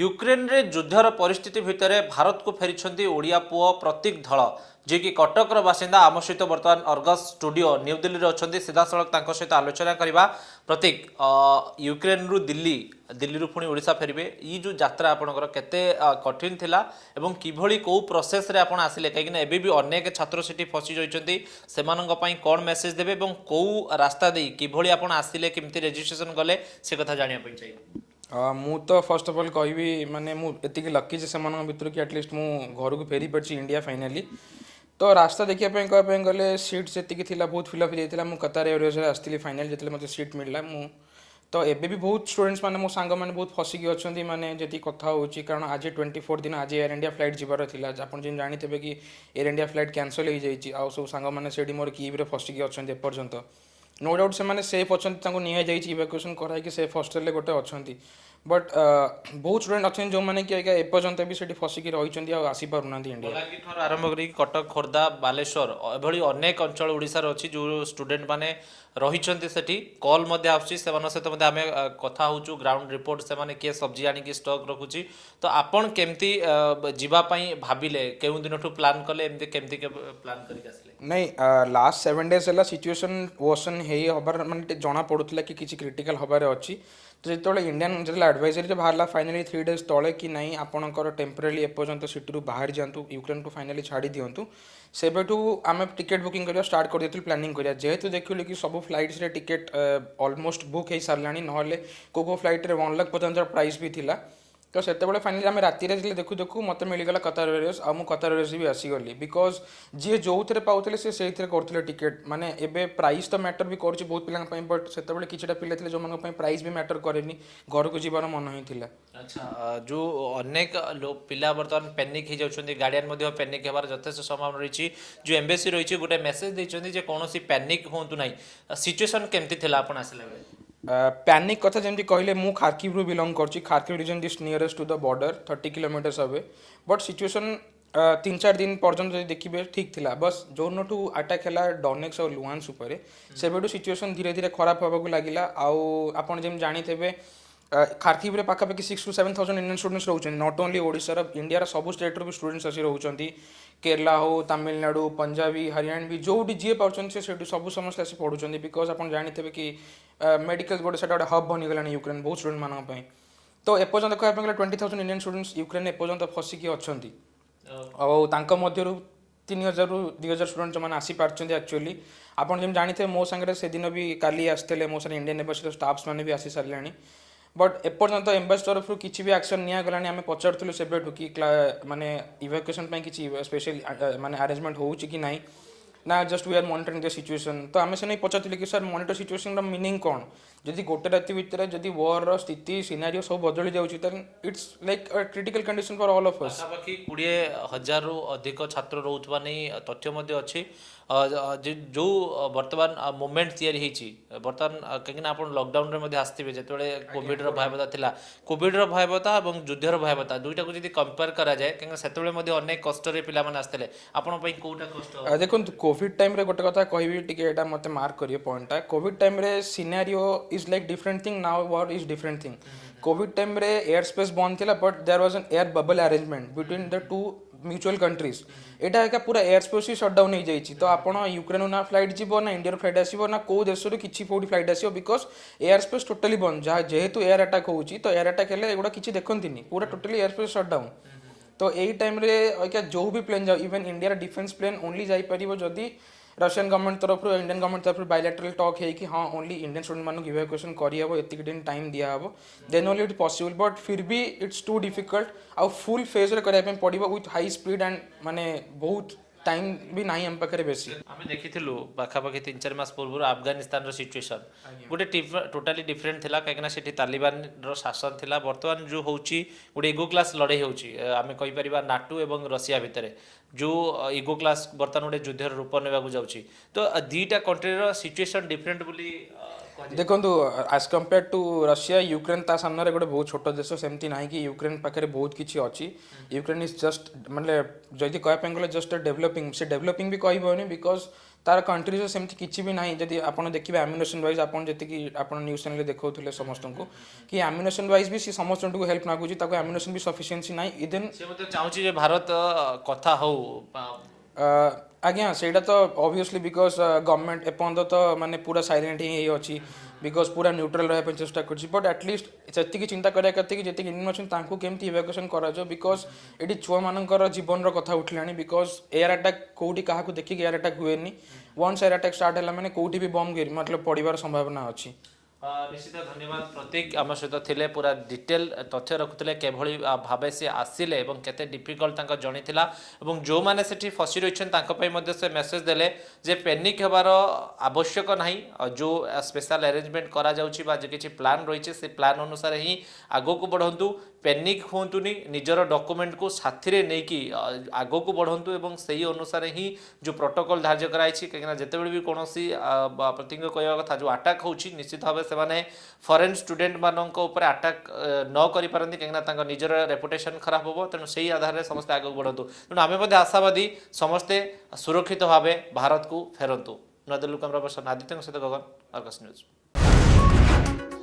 ୟୁକ୍ରେନ୍ରେ ଯୁଦ୍ଧର ପରିସ୍ଥିତି ଭିତରେ ଭାରତକୁ ଫେରିଛନ୍ତି ଓଡ଼ିଆ ପୁଅ ପ୍ରତୀକ ଧଳ ଯିଏକି କଟକର ବାସିନ୍ଦା ଆମ ସହିତ ବର୍ତ୍ତମାନ ଅର୍ଗସ୍ ଷ୍ଟୁଡ଼ିଓ ନ୍ୟୁଦିଲ୍ଲୀରେ ଅଛନ୍ତି ସିଧାସଳଖ ତାଙ୍କ ସହିତ ଆଲୋଚନା କରିବା ପ୍ରତୀକ ୟୁକ୍ରେନ୍ରୁ ଦିଲ୍ଲୀ ଦିଲ୍ଲୀରୁ ପୁଣି ଓଡ଼ିଶା ଫେରିବେ ଏଇ ଯେଉଁ ଯାତ୍ରା ଆପଣଙ୍କର କେତେ କଠିନ ଥିଲା ଏବଂ କିଭଳି କେଉଁ ପ୍ରୋସେସ୍ରେ ଆପଣ ଆସିଲେ କାହିଁକିନା ଏବେ ବି ଅନେକ ଛାତ୍ର ସେଠି ଫସି ଯାଇଛନ୍ତି ସେମାନଙ୍କ ପାଇଁ କ'ଣ ମେସେଜ୍ ଦେବେ ଏବଂ କେଉଁ ରାସ୍ତା ଦେଇ କିଭଳି ଆପଣ ଆସିଲେ କେମିତି ରେଜିଷ୍ଟ୍ରେସନ୍ କଲେ ସେ କଥା ଜାଣିବା ପାଇଁ ଚାହିଁବି ମୁଁ ତ ଫାର୍ଷ୍ଟ ଅଫ୍ ଅଲ୍ କହିବି ମାନେ ମୁଁ ଏତିକି ଲକି ଯେ ସେମାନଙ୍କ ଭିତରୁ କି ଆଟଲିଷ୍ଟ ମୁଁ ଘରକୁ ଫେରି ପାରିଛି ଇଣ୍ଡିଆ ଫାଇନାଲି ତ ରାସ୍ତା ଦେଖିବା ପାଇଁ କହିବା ପାଇଁ ଗଲେ ସିଟ୍ ଯେତିକି ଥିଲା ବହୁତ ଫିଲ୍ଅପ୍ ହେଇଯାଇଥିଲା ମୁଁ କତାର ଏରିଓସରେ ଆସିଥିଲି ଫାଇନାଲ୍ ଯେତେବେଳେ ମୋତେ ସିଟ୍ ମିଳିଲା ମୁଁ ତ ଏବେ ବି ବହୁତ ଷ୍ଟୁଡେଣ୍ଟସ୍ ମାନେ ମୋ ସାଙ୍ଗମାନେ ବହୁତ ଫସିକି ଅଛନ୍ତି ମାନେ ଯେତିକି କଥା ହେଉଛି କାରଣ ଆଜି ଟ୍ୱେଣ୍ଟି ଫୋର୍ ଦିନ ଆଜି ଏୟାର ଇଣ୍ଡିଆ ଫ୍ଲାଇଟ୍ ଯିବାର ଥିଲା ଆପଣ ଯେମିତି ଜାଣିଥିବେ କି ଏୟାର ଇଣ୍ଡିଆ ଫ୍ଲାଇଟ୍ କ୍ୟାନସଲ୍ ହେଇଯାଇଛି ଆଉ ସବୁ ସାଙ୍ଗମାନେ ସେଇଠି ମୋର କିବ୍ରେ ଫସିକି ଅଛନ୍ତି ଏପର୍ଯ୍ୟନ୍ତ ନୋ ଡାଉଟ୍ ସେମାନେ ସେଫ୍ ଅଛନ୍ତି ତାଙ୍କୁ ନିଆଯାଇଛି ଇଭାକୁଏସନ୍ କରାହେଇକି ସେଫ୍ ହଷ୍ଟେଲରେ ଗୋଟେ ଅଛନ୍ତି ବଟ୍ ବହୁତ ଷ୍ଟୁଡେଣ୍ଟ ଅଛନ୍ତି ଯେଉଁମାନେ କି ଆଜ୍ଞା ଏପର୍ଯ୍ୟନ୍ତ ବି ସେଠି ଫସିକି ରହିଛନ୍ତି ଆଉ ଆସିପାରୁନାହାନ୍ତି ଇଣ୍ଡିଆ ବଲାଙ୍ଗୀରଠାରୁ ଆରମ୍ଭ କରିକି କଟକ ଖୋର୍ଦ୍ଧା ବାଲେଶ୍ୱର ଏଭଳି ଅନେକ ଅଞ୍ଚଳ ଓଡ଼ିଶାରେ ଅଛି ଯେଉଁ ମାନେ ରହିଛନ୍ତି ସେଠି କଲ୍ ମଧ୍ୟ ଆସୁଛି ସେମାନଙ୍କ ସହିତ ମଧ୍ୟ ଆମେ କଥା ହେଉଛୁ ଗ୍ରାଉଣ୍ଡ ରିପୋର୍ଟ ସେମାନେ କିଏ ସବଜି ଆଣିକି ଷ୍ଟକ୍ ରଖୁଛି ତ ଆପଣ କେମିତି ଯିବା ପାଇଁ ଭାବିଲେ କେଉଁ ଦିନଠୁ ପ୍ଲାନ୍ କଲେ ଏମିତି କେମିତି ପ୍ଲାନ୍ କରିକି ଆସିଲେ ନାଇଁ ଲାଷ୍ଟ ସେଭେନ୍ ଡେଜ୍ ହେଲା ସିଚୁଏସନ୍ ୱର୍ସନ୍ ହେଇ ହେବାର ମାନେ ଟିକେ ଜଣାପଡ଼ୁଥିଲା କି କିଛି କ୍ରିଟିକାଲ୍ ହେବାର ଅଛି ତ ଯେତେବେଳେ ଇଣ୍ଡିଆନ୍ ଯେତେବେଳେ ଆଡ଼ଭାଇଜରୀରେ ବାହାରିଲା ଫାଇନାଲି ଥ୍ରୀ ଡେଜ୍ ତଳେ କି ନାହିଁ ଆପଣଙ୍କର ଟେମ୍ପୋରାରୀ ଏପର୍ଯ୍ୟନ୍ତ ସିଟିରୁ ବାହାରି ଯାଆନ୍ତୁ ୟୁକ୍ରେନ୍କୁ ଫାଇନାଲି ଛାଡ଼ି ଦିଅନ୍ତୁ ସେବେଠୁ ଆମେ ଟିକେଟ୍ ବୁକିଂ କରିବା ଷ୍ଟାର୍ଟ କରିଦେଇଥିଲୁ ପ୍ଲାନିଂ କରିବା ଯେହେତୁ ଦେଖିଲୁ କି ସବୁ ଫ୍ଲାଇଟ୍ସରେ ଟିକେଟ୍ ଅଲମୋଷ୍ଟ ବୁକ୍ ହେଇସାରିଲାଣି ନହେଲେ କେଉଁ କେଉଁ ଫ୍ଲାଇଟ୍ରେ ୱାନ୍ ଲାଖ୍ ପର୍ଯ୍ୟନ୍ତ ପ୍ରାଇସ୍ ବି ଥିଲା ତ ସେତେବେଳେ ଫାଇନାଲି ଆମେ ରାତିରେ ଯେତେବେଳେ ଦେଖୁ ଦେଖୁ ମୋତେ ମିଳିଗଲା କତାର ଏରିୟସ୍ ଆଉ ମୁଁ କତାର ଏରିୟସ୍ ବି ଆସିଗଲି ବିକଜ୍ ଯିଏ ଯେଉଁଥିରେ ପାଉଥିଲେ ସେ ସେଇଥିରେ କରୁଥିଲେ ଟିକେଟ୍ ମାନେ ଏବେ ପ୍ରାଇସ୍ ତ ମ୍ୟାଟର୍ ବି କରୁଛି ବହୁତ ପିଲାଙ୍କ ପାଇଁ ବଟ୍ ସେତେବେଳେ କିଛିଟା ପିଲା ଥିଲେ ଯେଉଁମାନଙ୍କ ପାଇଁ ପ୍ରାଇସ୍ ବି ମ୍ୟାଟର୍ କରେନି ଘରକୁ ଯିବାର ମନ ହେଇଥିଲା ଆଚ୍ଛା ଯେଉଁ ଅନେକ ପିଲା ବର୍ତ୍ତମାନ ପେନିକ୍ ହେଇଯାଉଛନ୍ତି ଗାର୍ଡ଼ିଆନ୍ ମଧ୍ୟ ପେନିକ୍ ହେବାର ଯଥେଷ୍ଟ ସମ୍ଭାବନା ରହିଛି ଯେଉଁ ଏମ୍ବେସି ରହିଛି ଗୋଟେ ମେସେଜ୍ ଦେଇଛନ୍ତି ଯେ କୌଣସି ପ୍ୟାନିକ୍ ହୁଅନ୍ତୁ ନାହିଁ ସିଚୁଏସନ୍ କେମିତି ଥିଲା ଆପଣ ଆସିଲା ବେଳେ ପ୍ୟାନିକ୍ କଥା ଯେମିତି କହିଲେ ମୁଁ ଖାର୍କିଭ୍ରୁ ବିଲଙ୍ଗ କରୁଛି Kharkiv region is nearest to the border thirty kilometres away but situation ତିନି ଚାରି ଦିନ ପର୍ଯ୍ୟନ୍ତ ଯଦି ଦେଖିବେ ଠିକ୍ ଥିଲା ବସ୍ ଯେଉଁଠୁ ଆଟାକ୍ ହେଲା ଡନେକ୍ସ ଆଉ ଲୁଆନ୍ସ ଉପରେ ସେବେଠୁ ସିଚୁଏସନ୍ ଧୀରେ ଧୀରେ ଖରାପ ହେବାକୁ ଲାଗିଲା ଆଉ ଆପଣ ଯେମିତି ଜାଣିଥିବେ ଖାରଥିବରେ ପାଖାପାଖି six to seven thousand Indian students ରହୁଛନ୍ତି ନଟ୍ ଓନ୍ଲି ଓଡ଼ିଶାର ଇଣ୍ଡିଆର ସବୁ ଷ୍ଟେଟ୍ର ବି ଷ୍ଟୁଡେଣ୍ଟସ୍ ଆସି ରହୁଛନ୍ତି କେରଲା ହେଉ ତାମିଲନାଡ଼ୁ ପଞ୍ଜାବୀ ହରିୟାଣା ବି ଯେଉଁଠି ଯିଏ ପାରୁଛନ୍ତି ସେ ସେଠି ସବୁ ସମସ୍ତେ ଆସି ପଢ଼ୁଛନ୍ତି ବିକଜ୍ ଆପଣ ଜାଣିଥିବେ କି ମେଡ଼ିକାଲ ଗୋଟେ ସେଇଟା ଗୋଟେ ହବ୍ ବନିଗଲାଣି ୟୁକ୍ରେନ୍ ବହୁତ ଷ୍ଟୁଡେଣ୍ଟମାନଙ୍କ ପାଇଁ ତ ଏପର୍ଯ୍ୟନ୍ତ କହିବାକୁ ଗଲେ twenty thousand Indian students Ukraine ଏପର୍ଯ୍ୟନ୍ତ ଫସିକି ଅଛନ୍ତି ଆଉ ତାଙ୍କ ମଧ୍ୟରୁ ତିନି ହଜାରରୁ ଦୁଇ ହଜାର ଷ୍ଟୁଡେଣ୍ଟ ଯେଉଁମାନେ ଆସିପାରୁଛନ୍ତି ଆକ୍ଚୁଆଲି ଆପଣ ଯେମିତି ଜାଣିଥିବେ ମୋ ସାଙ୍ଗରେ ସେଦିନ ବି କାଲି ଆସିଥିଲେ ମୋ ସାଙ୍ଗରେ ଇଣ୍ଡିଆନ୍ ଏମ୍ବାସିର ଷ୍ଟାଫ୍ସମାନେ ବି ଆସିସାରିଲେଣି ବଟ୍ ଏପର୍ଯ୍ୟନ୍ତ ଏମ୍ବାସି ତରଫରୁ କିଛି ବି ଆକ୍ସନ୍ ନିଆଗଲାଣି ଆମେ ପଚାରୁଥିଲୁ ସେବେଠୁ କି ମାନେ ଇଭାକୁଏସନ୍ ପାଇଁ କିଛି ସ୍ପେଶିଆଲ ମାନେ ଆରେଞ୍ଜମେଣ୍ଟ ହେଉଛି କି ନାହିଁ ନା just we are monitoring the situation ତ ଆମେ ସେ ନେଇ ପଚାରୁଥିଲୁ କି ସାର୍ ମନିଟର ସିଚୁଏସନ୍ର ମିନିଂ କ'ଣ ଯଦି ଗୋଟେ ରାତି ଭିତରେ ଯଦି ୱାର୍ର ସ୍ଥିତି ସିନାରିଓ ସବୁ ବଦଳି ଯାଉଛି then it's like critical condition for all of us ପାଖାପାଖି କୋଡ଼ିଏ ହଜାରରୁ ଅଧିକ ଛାତ୍ର ରହୁଥିବା ନେଇ ତଥ୍ୟ ମଧ୍ୟ ଅଛି ଯେଉଁ ବର୍ତ୍ତମାନ ମୁଭମେଣ୍ଟ ତିଆରି ହେଇଛି ବର୍ତ୍ତମାନ କାହିଁକିନା ଆପଣ ଲକଡାଉନରେ ମଧ୍ୟ ଆସିଥିବେ ଯେତେବେଳେ କୋଭିଡ଼ର ଭୟାବହତା ଥିଲା କୋଭିଡ଼ର ଭୟାବହତା ଏବଂ ଯୁଦ୍ଧର ଭୟାବହତା ଦୁଇଟାକୁ ଯଦି କମ୍ପେୟାର କରାଯାଏ କାହିଁକିନା ସେତେବେଳେ ମଧ୍ୟ ଅନେକ କଷ୍ଟରେ ପିଲାମାନେ ଆସିଥିଲେ ଆପଣଙ୍କ ପାଇଁ କେଉଁଟା କଷ୍ଟ ଦେଖନ୍ତୁ କୋଭିଡ଼ ଟାଇମ୍ରେ ଗୋଟେ କଥା କହିବି ଟିକେ ଏଇଟା ମୋତେ ମାର୍କ କରିବେ ପଏଣ୍ଟଟା କୋଭିଡ଼ ଟାଇମ୍ରେ scenario is like different thing now world is different thing COVID ଟାଇମ୍ରେ ଏୟାର ସ୍ପେସ୍ ବନ୍ଦ ଥିଲା but there was an air bubble arrangement between the two mutual countries ଏଇଟା ଏକା ପୁରା ଏୟାର ସ୍ପେସ୍ ସଟ୍ଡାଉନ୍ ହେଇଯାଇଛି ତ ଆପଣ ୟୁକ୍ରେନ୍ ନା ଫ୍ଲାଇଟ୍ ଯିବ ନା ଇଣ୍ଡିଆର ଫ୍ଲାଇଟ୍ ଆସିବ ନା କେଉଁ ଦେଶରୁ କିଛି କେଉଁଠି ଫ୍ଲାଇଟ୍ ଆସିବ ବିକଜ୍ ଏୟାର ସ୍ପେସ୍ ଟୋଟାଲି ବନ୍ଦ ଯାହା ଯେହେତୁ ଏୟାର ଆଟାକ୍ ହେଉଛି ତ ଏୟାର ଆଟାକ୍ ହେଲେ ଏଗୁଡ଼ା କିଛି ଦେଖନ୍ତିନି ପୁରା ଟୋଟାଲି ଏୟାର ସ୍ପେସ୍ ସଟ୍ଡାଉନ୍ ତ ଏଇ ଟାଇମ୍ରେ ଅଇକା ଯେଉଁ ବି ପ୍ଲେନ୍ ଯାଉ ଇଭେନ୍ ଇଣ୍ଡିଆର ଡିଫେନ୍ସ ପ୍ଲେନ୍ ଓନ୍ଲି ଯାଇପାରିବ ଯଦି रशियन गवर्नमेंट तरफ इंडियन गवर्नमेंट तरफ बायलैटरल टॉक कि हाँ ओनली इंडियन स्टूडेंट मानू इवाकुएसन करहब ये दिन टाइम दिहब then only it possible but फिर भी इट्स टू डिफिकल्ट आउ फुल फेज्रे करने पड़ो विथ हाई स्पीड एंड मानने बहुत ଟାଇମ୍ ବି ନାହିଁ ଆମ ପାଖରେ ବେଶୀ ଆମେ ଦେଖିଥିଲୁ ପାଖାପାଖି ତିନି ଚାରି ମାସ ପୂର୍ବରୁ ଆଫଗାନିସ୍ତାନର ସିଚୁଏସନ୍ ଗୋଟେ ଟୋଟାଲି ଡିଫରେଣ୍ଟ ଥିଲା କାହିଁକିନା ସେଠି ତାଲିବାନର ଶାସନ ଥିଲା ବର୍ତ୍ତମାନ ଯେଉଁ ହେଉଛି ଗୋଟେ ଇଗୋ କ୍ଲାସ୍ ଲଢ଼େଇ ହେଉଛି ଆମେ କହିପାରିବା ନାଟୋ ଏବଂ ରଷିଆ ଭିତରେ ଯେଉଁ ଇଗୋ କ୍ଲାସ୍ ବର୍ତ୍ତମାନ ଗୋଟେ ଯୁଦ୍ଧର ରୂପ ନେବାକୁ ଯାଉଛି ତ ଦୁଇଟା କଣ୍ଟ୍ରିର ସିଚୁଏସନ୍ ଡିଫରେଣ୍ଟ ବୋଲି ଦେଖନ୍ତୁ as compare to Russia Ukraine ତା ସାମ୍ନାରେ ଗୋଟେ ବହୁତ ଛୋଟ ଦେଶ ସେମିତି ନାହିଁ କି ୟୁକ୍ରେନ୍ ପାଖରେ ବହୁତ କିଛି ଅଛି ୟୁକ୍ରେନ୍ ଇଜ୍ ଜଷ୍ଟ ମାନେ ଯଦି କହିବା ପାଇଁ ଗଲେ ଜଷ୍ଟ ଡେଭଲପିଂ ସେ ଡେଭଲପିଂ ବି କହିବନି ବିକଜ୍ ତାର କଣ୍ଟ୍ରିର ସେମିତି କିଛି ବି ନାହିଁ ଯଦି ଆପଣ ଦେଖିବେ ଆମ୍ୟୁନେସନ୍ ୱାଇଜ୍ ଆପଣ ଯେତିକି ଆପଣ ନ୍ୟୁଜ୍ ଚ୍ୟାନେଲ୍ରେ ଦେଖାଉଥିଲେ ସମସ୍ତଙ୍କୁ କି ଆମ୍ୟୁନେସନ୍ ୱାଇଜ୍ ବି ସେ ସମସ୍ତଙ୍କୁ ହେଲ୍ପ ମାଗୁଛି ତାକୁ ଆମ୍ୟୁନେସନ୍ ବି ସଫିସିଏନ୍ସି ନାହିଁ ଇଦେନ୍ ସେ ମଧ୍ୟ ଚାହୁଁଛି ଯେ ଭାରତ କଥା ହଉ ଆଜ୍ଞା ସେଇଟା ତ ଅବଭିୟସ୍ଲି ବିକଜ୍ ଗଭର୍ଣ୍ଣମେଣ୍ଟ ଏପର୍ଯ୍ୟନ୍ତ ତ ମାନେ ପୁରା ସାଇଲେଣ୍ଟ ହିଁ ହେଇଅଛି ବିକଜ୍ ପୁରା ନ୍ୟୁଟ୍ରାଲ୍ ରହିବା ପାଇଁ ଚେଷ୍ଟା କରୁଛି ବଟ୍ ଆଟଲିଷ୍ଟ ଯେତିକି ଚିନ୍ତା କରିବା କଥା କି ଯେତିକି ଇଣ୍ଡିଆନ୍ ଅଛନ୍ତି ତାଙ୍କୁ କେମିତି ଇଭାକୁଏସନ୍ କରାଯିବ ବିକଜ୍ ଏଠି ଛୁଆମାନଙ୍କର ଜୀବନର କଥା ଉଠିଲାଣି ବିକଜ୍ ଏୟାର ଆଟାକ୍ କେଉଁଠି କାହାକୁ ଦେଖିକି ଏୟାର ଆଟାକ୍ ହୁଏନି ୱାନ୍ସ ଏୟାର ଆଟାକ୍ ଷ୍ଟାର୍ଟ ହେଲା ମାନେ କେଉଁଠି ବି ବମ୍ ମତଲବ ପଡ଼ିବାର ସମ୍ଭାବନା ଅଛି নিশ্চিত ধন্যবাদ প্রতীক আমার সহ লে পুরা ডিটেল তথ্য রাখুলে কিভাবে ভাবে সে আসলে এবং কেতে ডিফিকল্ট তাঁর জনি লা এবং যে সেটি ফসি রয়েছেন তাঁপাই সে মেসেজ দেলে যে পেনিক হবার আবশ্যক না যে স্পেশাল আরেঞ্জমেন্ট করা যাচ্ছে বা যে কিছু প্লান রয়েছে সে প্লান অনুসারে হি আগুক বড়ু पैनिक होनी निजर डकुमेंट को साथी रे नहीं कि आगो को बढ़ंतु एवं सही अनुसार ही जो प्रोटोकल धार्य कराई कहीं जिते भी कौन प्रतिज्ञ कहवा जो आटाक हो निश्चित भाव से फरेन स्टूडेंट मान आटाक न करें कहीं निजर रेपुटेसन खराब हम तेणु से ही आधार में समस्ते आगे बढ़तु तेणु आम आशावादी समस्ते सुरक्षित भाव भारत को फेरतु नुआदिल्ली कैमेरा पर्सन आदित्यों सहित गगन अर्गस न्यूज